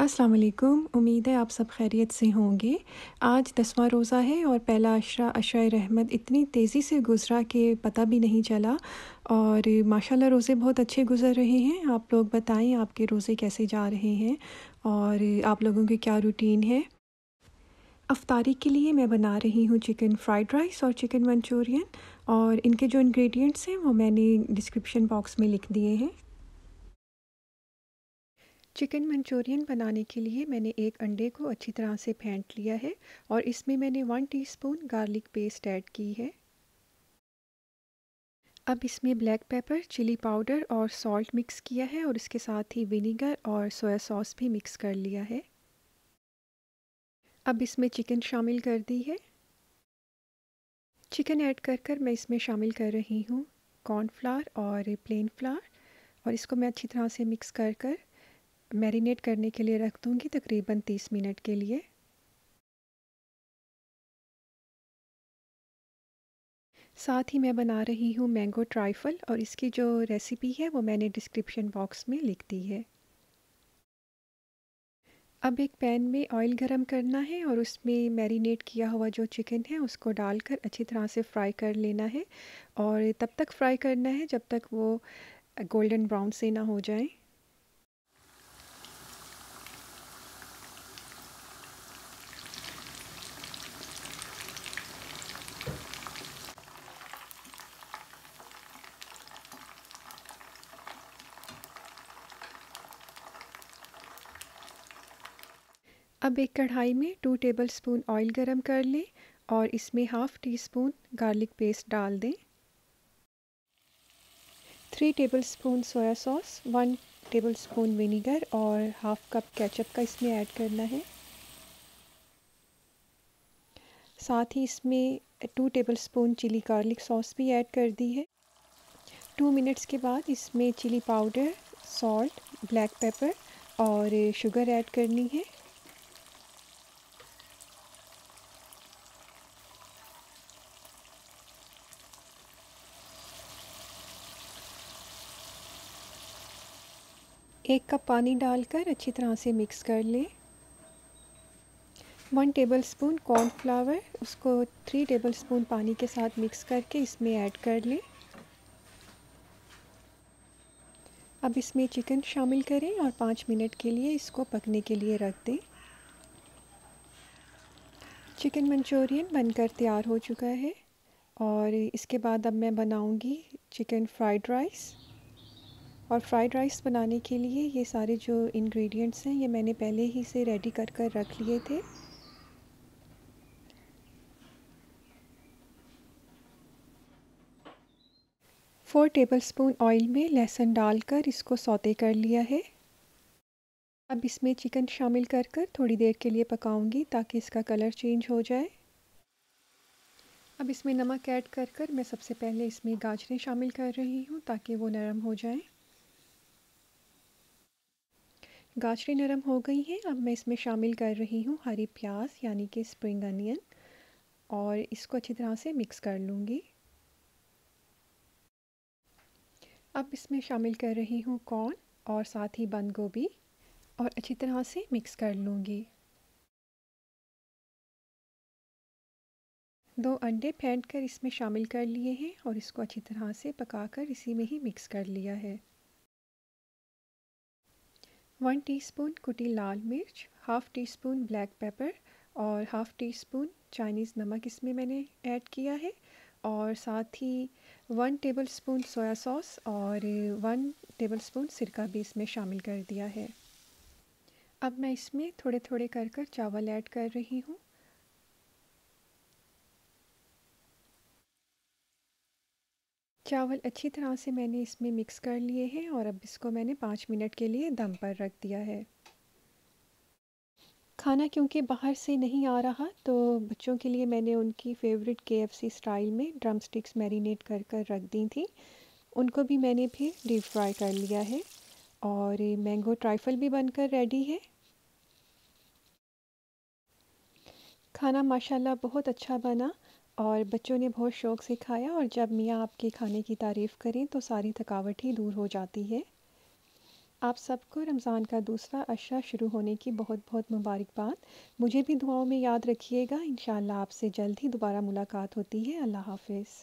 अस्सलाम वालेकुम उम्मीद है आप सब खैरियत से होंगे आज दसवा रोज़ा है और पहला अशरा अशरा रहमत इतनी तेज़ी से गुज़रा कि पता भी नहीं चला और माशाल्लाह रोज़े बहुत अच्छे गुज़र रहे हैं आप लोग बताएं आपके रोज़े कैसे जा रहे हैं और आप लोगों की क्या रूटीन है अफ्तारी के लिए मैं बना रही हूँ चिकन फ्राइड राइस और चिकन मंचूरियन और इनके जो इंग्रेडिएंट्स हैं वो मैंने डिस्क्रिप्शन बॉक्स में लिख दिए हैं चिकन मंचूरियन बनाने के लिए मैंने एक अंडे को अच्छी तरह से फेंट लिया है और इसमें मैंने one teaspoon garlic paste add की है अब इसमें ब्लैक पेपर चिली पाउडर और सॉल्ट मिक्स किया है और इसके साथ ही विनीगर और सोया सॉस भी मिक्स कर लिया है अब इसमें चिकन शामिल कर दी है चिकन ऐड कर कर मैं इसमें शामिल कर रही हूँ कॉर्नफ्लावर और प्लेन फ्लावर और इसको मैं अच्छी तरह से मिक्स कर कर मैरिनेट करने के लिए रख दूँगी तकरीबन तीस मिनट के लिए साथ ही मैं बना रही हूँ मैंगो ट्राइफल और इसकी जो रेसिपी है वो मैंने डिस्क्रिप्शन बॉक्स में लिख दी है अब एक पैन में ऑयल गरम करना है और उसमें मैरिनेट किया हुआ जो चिकन है उसको डालकर अच्छी तरह से फ्राई कर लेना है और तब तक फ्राई करना है जब तक वो गोल्डन ब्राउन से ना हो जाएं अब एक कढ़ाई में टू टेबल स्पून ऑयल गरम कर लें और इसमें half teaspoon garlic paste डाल दें three tablespoon soya sauce one tablespoon vinegar और हाफ़ कप केचप का इसमें ऐड करना है साथ ही इसमें two tablespoon chilli garlic sauce भी ऐड कर दी है टू मिनट्स के बाद इसमें chilli powder salt black pepper और शुगर ऐड करनी है एक कप पानी डालकर अच्छी तरह से मिक्स कर लें वन टेबल स्पून कॉर्नफ्लावर उसको थ्री टेबल स्पून पानी के साथ मिक्स करके इसमें ऐड कर लें अब इसमें चिकन शामिल करें और पाँच मिनट के लिए इसको पकने के लिए रख दें चिकन मंचूरियन बनकर तैयार हो चुका है और इसके बाद अब मैं बनाऊंगी चिकन फ्राइड राइस और फ्राइड राइस बनाने के लिए ये सारे जो इंग्रेडिएंट्स हैं ये मैंने पहले ही से रेडी कर कर रख लिए थे फोर टेबलस्पून ऑयल में लहसुन डालकर इसको सौते कर लिया है अब इसमें चिकन शामिल कर कर थोड़ी देर के लिए पकाऊंगी ताकि इसका कलर चेंज हो जाए अब इसमें नमक ऐड कर कर मैं सबसे पहले इसमें गाजरें शामिल कर रही हूँ ताकि वो नरम हो जाएं गाजरें नरम हो गई हैं अब मैं इसमें शामिल कर रही हूँ हरी प्याज यानी कि स्प्रिंग अनियन और इसको अच्छी तरह से मिक्स कर लूँगी अब इसमें शामिल कर रही हूँ कॉर्न और साथ ही बंद गोभी और अच्छी तरह से मिक्स कर लूँगी दो अंडे फेंट कर इसमें शामिल कर लिए हैं और इसको अच्छी तरह से पकाकर इसी में ही मिक्स कर लिया है वन टीस्पून कुटी लाल मिर्च half teaspoon black pepper और हाफ़ टी स्पून चाइनीज़ नमक इसमें मैंने ऐड किया है और साथ ही one tablespoon soya sauce और वन टेबल स्पून सिरका भी इसमें शामिल कर दिया है अब मैं इसमें थोड़े थोड़े कर कर चावल ऐड कर रही हूँ चावल अच्छी तरह से मैंने इसमें मिक्स कर लिए हैं और अब इसको मैंने पाँच मिनट के लिए दम पर रख दिया है खाना क्योंकि बाहर से नहीं आ रहा तो बच्चों के लिए मैंने उनकी फेवरेट सी स्टाइल में ड्रम स्टिक्स मैरिनेट कर कर रख दी थी उनको भी मैंने फिर डीप फ्राई कर लिया है और मैंगो ट्राइफल भी बनकर रेडी है खाना माशाल्लाह बहुत अच्छा बना और बच्चों ने बहुत शौक़ से खाया और जब मियाँ आपके खाने की तारीफ़ करें तो सारी थकावट ही दूर हो जाती है आप सबको रमज़ान का दूसरा अशरा शुरू होने की बहुत बहुत मुबारकबाद मुझे भी दुआओं में याद रखिएगा इन आपसे जल्द ही दोबारा मुलाकात होती है अल्लाह हाफिज़